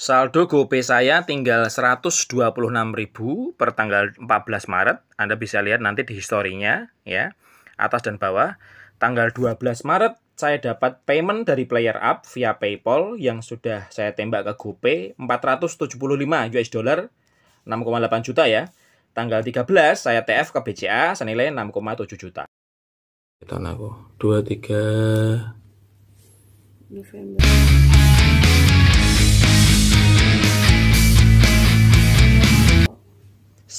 Saldo GoPay saya tinggal 126.000 per tanggal 14 Maret. Anda bisa lihat nanti di historinya ya, atas dan bawah. Tanggal 12 Maret saya dapat payment dari Player Up via PayPal yang sudah saya tembak ke GoPay 475 US dollar 6,8 juta ya. Tanggal 13 saya TF ke BCA senilai 6,7 juta. Kita 23 November.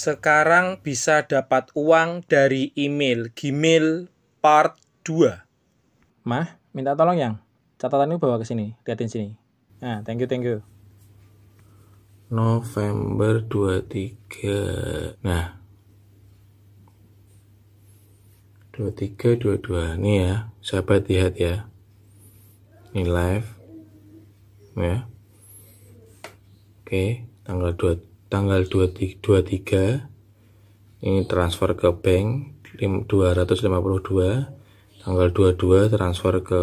Sekarang bisa dapat uang dari email Gmail part 2. Mah, minta tolong yang ini bawa ke sini, liatin sini. Nah, thank you, thank you. November 23. Nah. 23 22 nih ya, sahabat lihat ya. Ini live. Ya. Oke, tanggal 23 tanggal 23 ini transfer ke bank 252 tanggal 22 transfer ke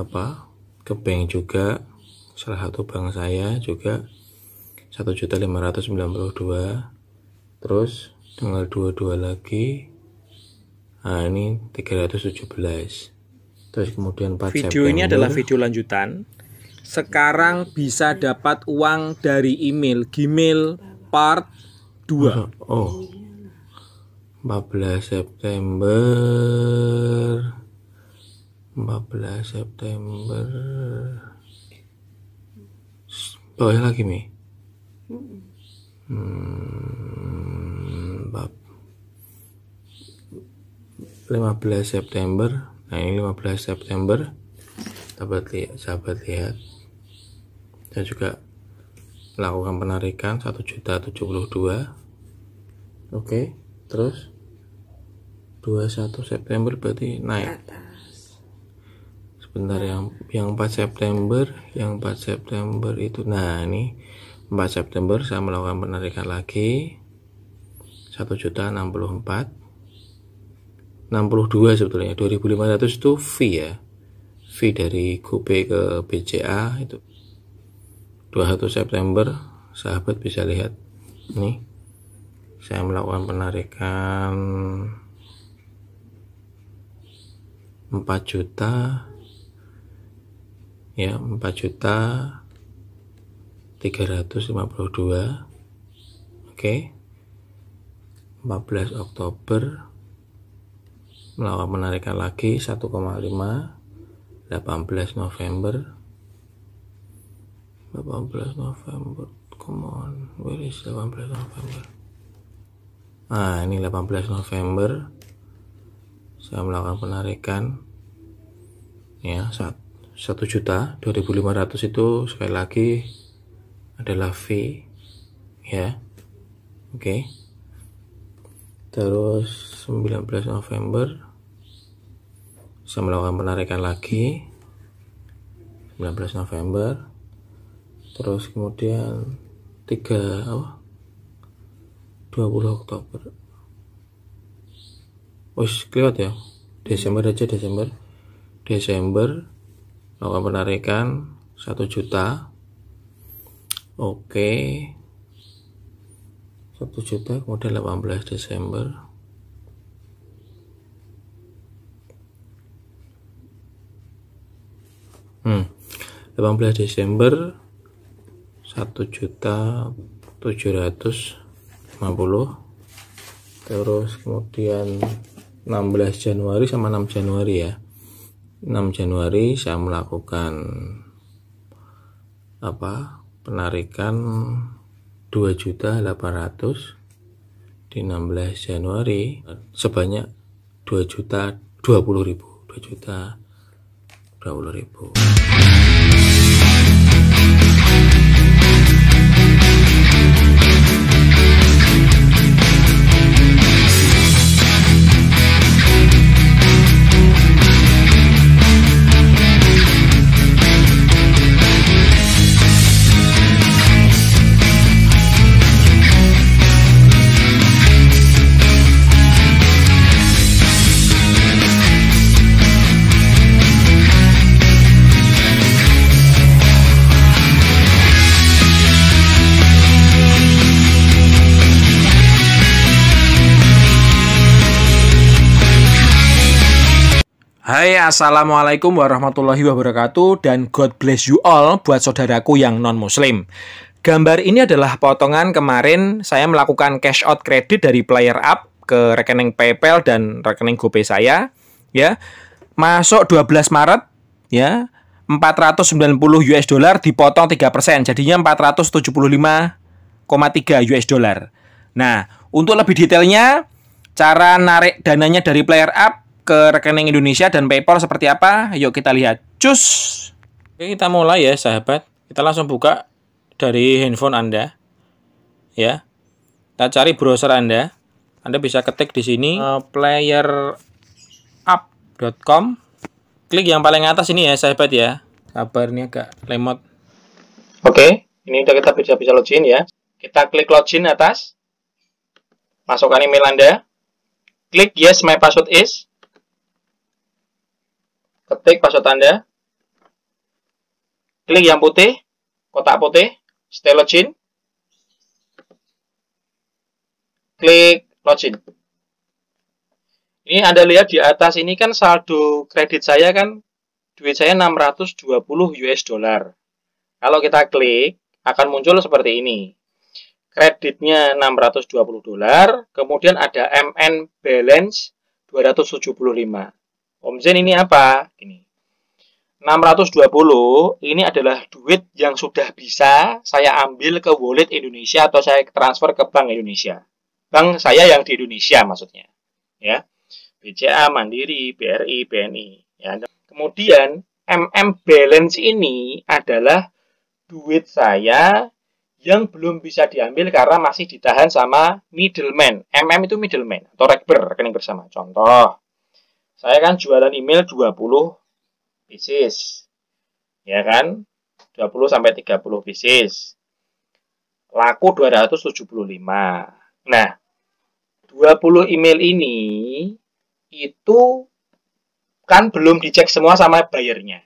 apa ke bank juga salah satu bank saya juga 1.592 terus tanggal 22 lagi nah ini 317 terus kemudian 4 video September, ini adalah video lanjutan sekarang bisa dapat uang dari email Gmail part 2 oh 14 September 14 September Oh ya lagi Mi hmm, 15 September nah ini 15 September dapat lihat sahabat lihat dan juga lakukan penarikan 1 juta 72 oke terus 21 September berarti naik sebentar yang yang 4 September yang 4 September itu nah ini 4 September saya melakukan penarikan lagi 1 juta 64 62 sebetulnya 2500 itu fee ya fee dari GoPay ke BCA itu 21 September sahabat bisa lihat ini saya melakukan penarikan 4 juta ya 4 juta 352 oke okay. 14 Oktober melakukan penarikan lagi 1,5 18 November 18 November come on where is 18 November nah ini 18 November saya melakukan penarikan ya saat 1 juta 2500 itu sekali lagi adalah fee ya oke okay. terus 19 November saya melakukan penarikan lagi 19 November terus kemudian 3 apa 20 Oktober wis kelihatan ya Desember aja Desember Desember melakukan penarikan 1 juta oke 1 juta kemudian 18 Desember hmm 18 Desember satu juta tujuh ratus lima puluh terus kemudian 16 Januari sama 6 Januari ya 6 Januari saya melakukan apa penarikan 2 juta 800 di 16 Januari sebanyak 2 juta 20 ribu 2 juta 20 ribu Hai assalamualaikum warahmatullahi wabarakatuh dan God bless you all buat saudaraku yang non-muslim Gambar ini adalah potongan kemarin saya melakukan cash out kredit dari player up ke rekening PayPal dan rekening GoPay saya ya masuk 12 Maret ya 490 US dollar dipotong 3% jadinya 475,3 US dollar. Nah, untuk lebih detailnya cara narik dananya dari player up ke rekening Indonesia dan PayPal seperti apa? Yuk kita lihat. Cus. Oke, kita mulai ya, sahabat. Kita langsung buka dari handphone Anda. Ya. Kita cari browser Anda. Anda bisa ketik di sini uh, eh, playerapp.com. Klik yang paling atas ini ya, sahabat ya. Kabarnya agak lemot. Oke, ini udah kita bisa bisa login ya. Kita klik login atas. Masukkan email Anda. Klik yes my password is ketik password Anda, klik yang putih, kotak putih, stay login, klik login. Ini Anda lihat di atas ini kan saldo kredit saya kan duit saya 620 US dollar. Kalau kita klik akan muncul seperti ini. Kreditnya 620 dolar, kemudian ada MN balance 275. Om Zen ini apa? Ini. 620 ini adalah duit yang sudah bisa saya ambil ke wallet Indonesia atau saya transfer ke bank Indonesia. Bank saya yang di Indonesia maksudnya. Ya. BCA, Mandiri, BRI, BNI. Ya. Kemudian MM balance ini adalah duit saya yang belum bisa diambil karena masih ditahan sama middleman. MM itu middleman atau rekber rekening bersama. Contoh, saya kan jualan email 20 pieces. Ya kan? 20 sampai 30 pieces. Laku 275. Nah, 20 email ini itu kan belum dicek semua sama bayarnya.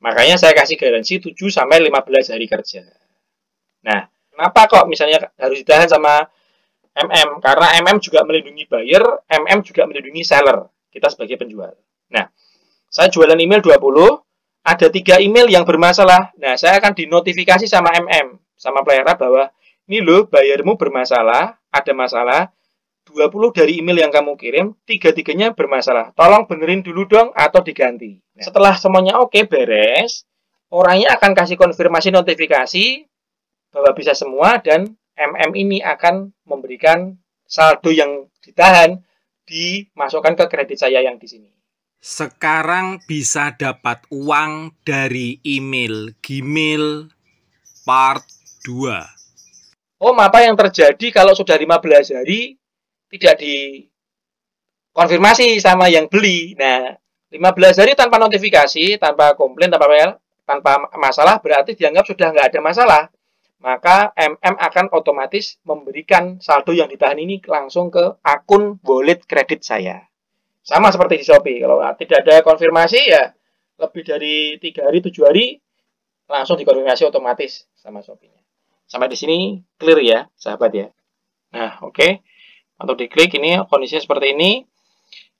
Makanya saya kasih garansi 7 sampai 15 hari kerja. Nah, kenapa kok misalnya harus ditahan sama MM? Karena MM juga melindungi buyer, MM juga melindungi seller. Kita sebagai penjual. Nah, saya jualan email 20, ada tiga email yang bermasalah. Nah, saya akan dinotifikasi sama MM, sama Playera bahwa ini loh bayarmu bermasalah, ada masalah, 20 dari email yang kamu kirim, tiga-tiganya bermasalah. Tolong benerin dulu dong atau diganti. Nah, setelah semuanya oke beres, orangnya akan kasih konfirmasi notifikasi bahwa bisa semua dan MM ini akan memberikan saldo yang ditahan dimasukkan ke kredit saya yang di sini. Sekarang bisa dapat uang dari email Gmail part 2. Oh, apa yang terjadi kalau sudah 15 hari tidak dikonfirmasi sama yang beli? Nah, 15 hari tanpa notifikasi, tanpa komplain, tanpa tanpa masalah berarti dianggap sudah nggak ada masalah maka MM akan otomatis memberikan saldo yang ditahan ini langsung ke akun wallet kredit saya. Sama seperti di Shopee, kalau tidak ada konfirmasi ya lebih dari 3 hari, 7 hari langsung dikonfirmasi otomatis sama Shopee-nya. Sampai di sini clear ya, sahabat ya. Nah, oke. Okay. Untuk diklik ini kondisinya seperti ini.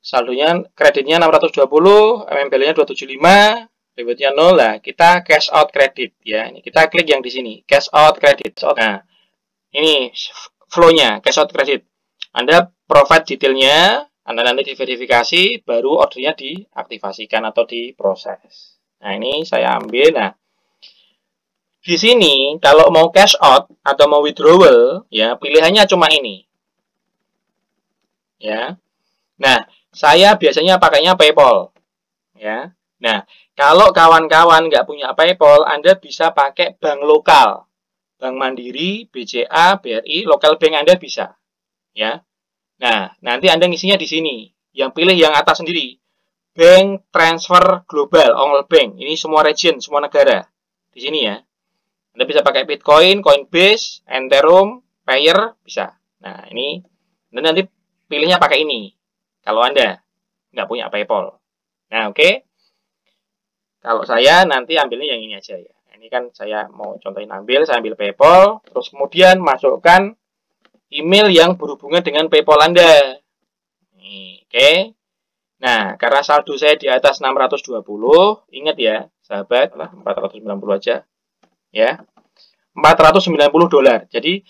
Saldonya kreditnya 620, MMBL-nya 275, ributnya nol lah kita cash out kredit ya ini kita klik yang di sini cash out kredit nah ini flownya cash out kredit anda profit detailnya anda nanti diverifikasi baru ordernya diaktifasikan atau diproses nah ini saya ambil nah di sini kalau mau cash out atau mau withdrawal ya pilihannya cuma ini ya nah saya biasanya pakainya PayPal ya nah kalau kawan-kawan nggak punya PayPal, Anda bisa pakai bank lokal. Bank Mandiri, BCA, BRI, lokal bank Anda bisa. Ya. Nah, nanti Anda ngisinya di sini. Yang pilih yang atas sendiri. Bank transfer global, all bank. Ini semua region, semua negara. Di sini ya. Anda bisa pakai Bitcoin, Coinbase, Ethereum, Payer, bisa. Nah, ini dan nanti pilihnya pakai ini. Kalau Anda nggak punya PayPal. Nah, oke. Okay. Kalau saya nanti ambilnya yang ini aja ya. Ini kan saya mau contohin ambil, saya ambil PayPal, terus kemudian masukkan email yang berhubungan dengan PayPal Anda. Oke. Okay. Nah, karena saldo saya di atas 620, ingat ya, sahabat, 490 aja. Ya. 490 dolar. Jadi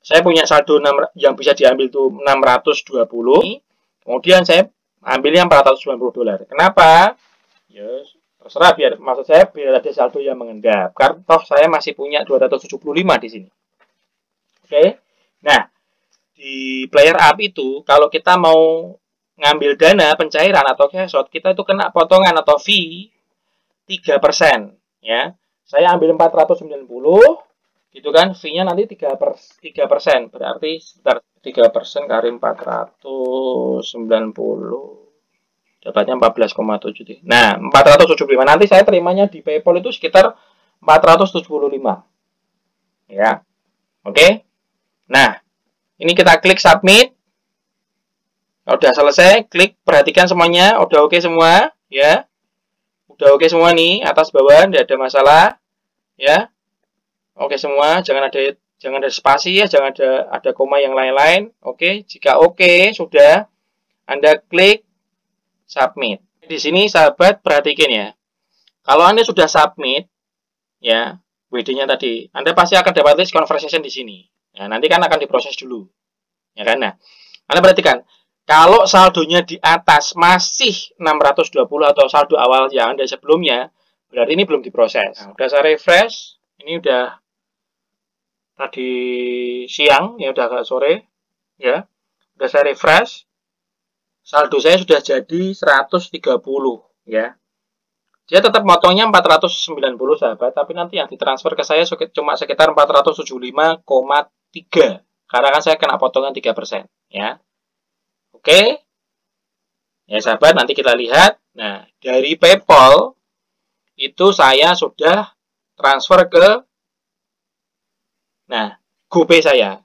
saya punya saldo yang bisa diambil tuh 620. Kemudian saya ambilnya 490 dolar. Kenapa? Yes. Terserah biar maksud saya biar ada saldo yang mengendap. Karena toh saya masih punya 275 di sini. Oke. Okay? Nah, di player up itu kalau kita mau ngambil dana pencairan atau cash out, kita itu kena potongan atau fee 3% ya. Saya ambil 490 gitu kan, fee-nya nanti 3 persen. Berarti sekitar 3% kali 490 Dapatnya 14,7. Nah, 475 nanti saya terimanya di PayPal itu sekitar 475. Ya. Oke. Okay? Nah, ini kita klik submit. Kalau udah selesai, klik perhatikan semuanya, udah oke okay semua, ya. Udah oke okay semua nih, atas bawah tidak ada masalah, ya. Oke okay semua, jangan ada jangan ada spasi ya, jangan ada ada koma yang lain-lain. Oke, jika oke sudah Anda klik submit. Di sini sahabat perhatikan ya. Kalau Anda sudah submit ya, WD-nya tadi, Anda pasti akan dapat list conversation di sini. Ya, nanti kan akan diproses dulu. Ya kan? Nah, Anda perhatikan, kalau saldonya di atas masih 620 atau saldo awal yang Anda sebelumnya, berarti ini belum diproses. Nah, udah saya refresh, ini udah tadi siang, ya udah agak sore, ya. Udah saya refresh, saldo saya sudah jadi 130 ya dia tetap motongnya 490 sahabat tapi nanti yang ditransfer ke saya cuma sekitar 475,3 karena kan saya kena potongan 3% ya oke ya sahabat nanti kita lihat nah dari Paypal itu saya sudah transfer ke nah GoPay saya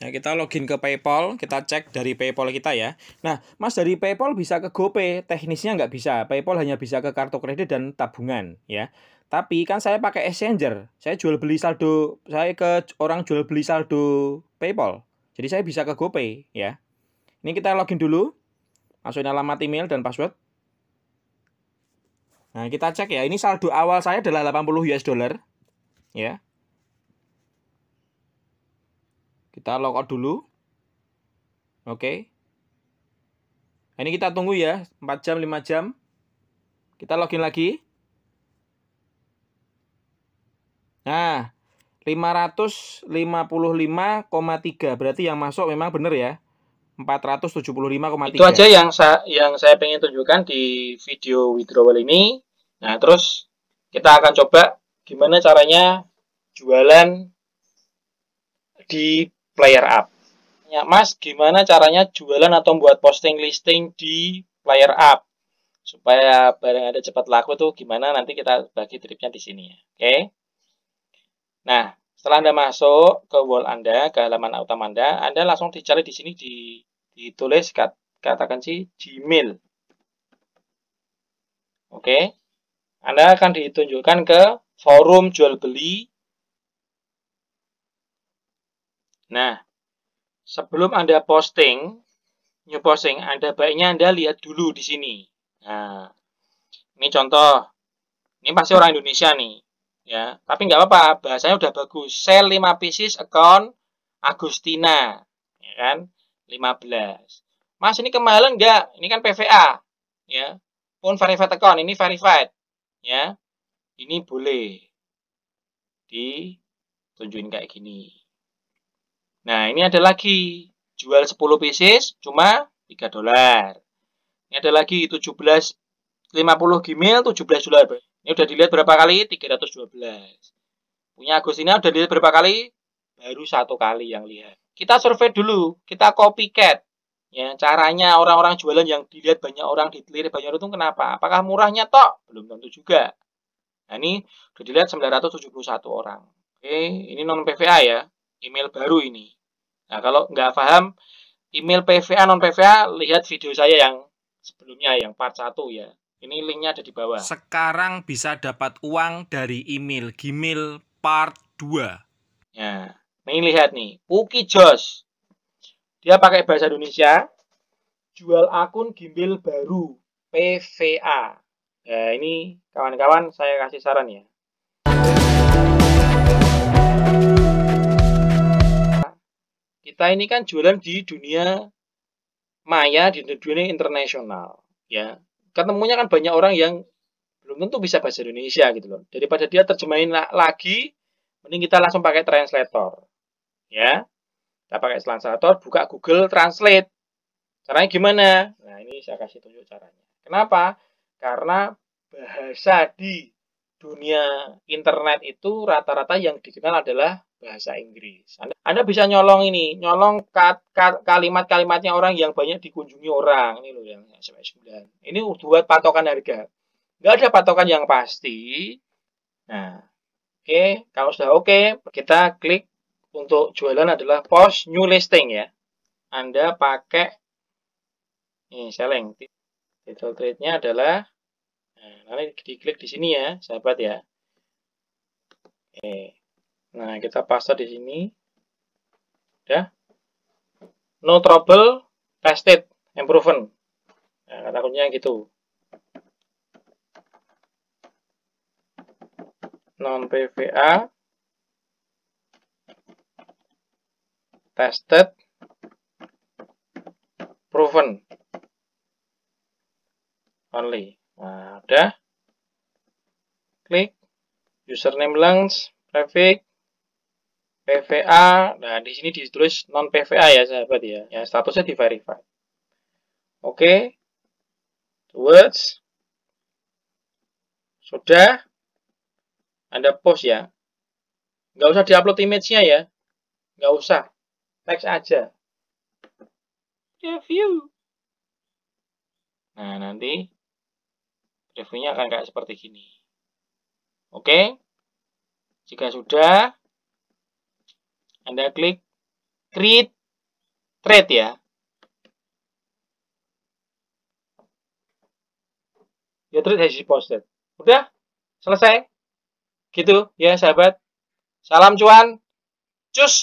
Ya, kita login ke PayPal, kita cek dari PayPal kita ya. Nah, Mas dari PayPal bisa ke GoPay, teknisnya nggak bisa. PayPal hanya bisa ke kartu kredit dan tabungan ya. Tapi kan saya pakai exchanger, saya jual beli saldo, saya ke orang jual beli saldo PayPal. Jadi saya bisa ke GoPay ya. Ini kita login dulu, masukin alamat email dan password. Nah, kita cek ya, ini saldo awal saya adalah 80 US dollar ya. Kita logout dulu. Oke. Nah, ini kita tunggu ya, 4 jam, 5 jam. Kita login lagi. Nah, 555,3 berarti yang masuk memang benar ya. 475,3. Itu aja yang saya yang saya pengen tunjukkan di video withdrawal ini. Nah, terus kita akan coba gimana caranya jualan di Player Up. Ya, Mas, gimana caranya jualan atau buat posting listing di Player Up? Supaya barang ada cepat laku tuh gimana nanti kita bagi tripnya di sini ya. Oke. Okay? Nah, setelah Anda masuk ke wall Anda, ke halaman utama Anda, Anda langsung dicari di sini di ditulis kat, katakan sih Gmail. Oke. Okay? Anda akan ditunjukkan ke forum jual beli Nah, sebelum Anda posting, new posting, Anda baiknya Anda lihat dulu di sini. Nah, ini contoh. Ini pasti orang Indonesia nih. ya. Tapi nggak apa-apa, bahasanya udah bagus. Sell 5 pieces account Agustina. Ya kan? 15. Mas, ini kemahalan nggak? Ini kan PVA. Ya. Pun verified account, ini verified. Ya. Ini boleh ditunjukin kayak gini. Nah, ini ada lagi. Jual 10 pieces, cuma 3 dolar. Ini ada lagi 17, 50 gimil, 17 dolar. Ini udah dilihat berapa kali? 312. Punya Agus ini udah dilihat berapa kali? Baru satu kali yang lihat. Kita survei dulu. Kita copycat. Ya, caranya orang-orang jualan yang dilihat banyak orang, ditelir banyak orang itu kenapa? Apakah murahnya tok? Belum tentu juga. Nah, ini udah dilihat 971 orang. Oke, ini non PVA ya email baru ini. Nah, kalau nggak paham email PVA non PVA, lihat video saya yang sebelumnya yang part 1 ya. Ini linknya ada di bawah. Sekarang bisa dapat uang dari email Gmail part 2. Ya, ini lihat nih, Uki Jos. Dia pakai bahasa Indonesia. Jual akun Gmail baru PVA. Ya, nah, ini kawan-kawan saya kasih saran ya. Kita ini kan jualan di dunia maya, di dunia internasional. Ya, ketemunya kan banyak orang yang belum tentu bisa bahasa Indonesia gitu loh. Daripada dia terjemahin lagi, mending kita langsung pakai translator. Ya, kita pakai translator, buka Google Translate. Caranya gimana? Nah, ini saya kasih tunjuk caranya. Kenapa? Karena bahasa di dunia internet itu rata-rata yang dikenal adalah bahasa Inggris. Anda, Anda bisa nyolong ini, nyolong kalimat-kalimatnya orang yang banyak dikunjungi orang. Ini loh yang SMS 9. Ini buat patokan harga. Nggak ada patokan yang pasti. Nah, oke, okay. kalau sudah oke, okay, kita klik untuk jualan adalah post new listing ya. Anda pakai ini selling. Title trade-nya adalah nah, nanti diklik di sini ya, sahabat ya. Oke. Okay. Nah, kita paste di sini. Ya. No trouble, pasted, improven. Nah, ya, kata kuncinya gitu. Non PVA tested proven only. Nah, udah. Klik username launch, traffic PVA. Nah, di sini ditulis non PVA ya sahabat ya. Ya, statusnya di verify. Oke. Okay. Towards. Sudah. Anda post ya. Nggak usah diupload image-nya ya. Nggak usah. Text aja. Review. Nah, nanti reviewnya akan kayak seperti gini. Oke. Jika sudah, anda klik create trade ya. Ya trade has posted. Udah? Selesai? Gitu ya sahabat. Salam cuan. Cus!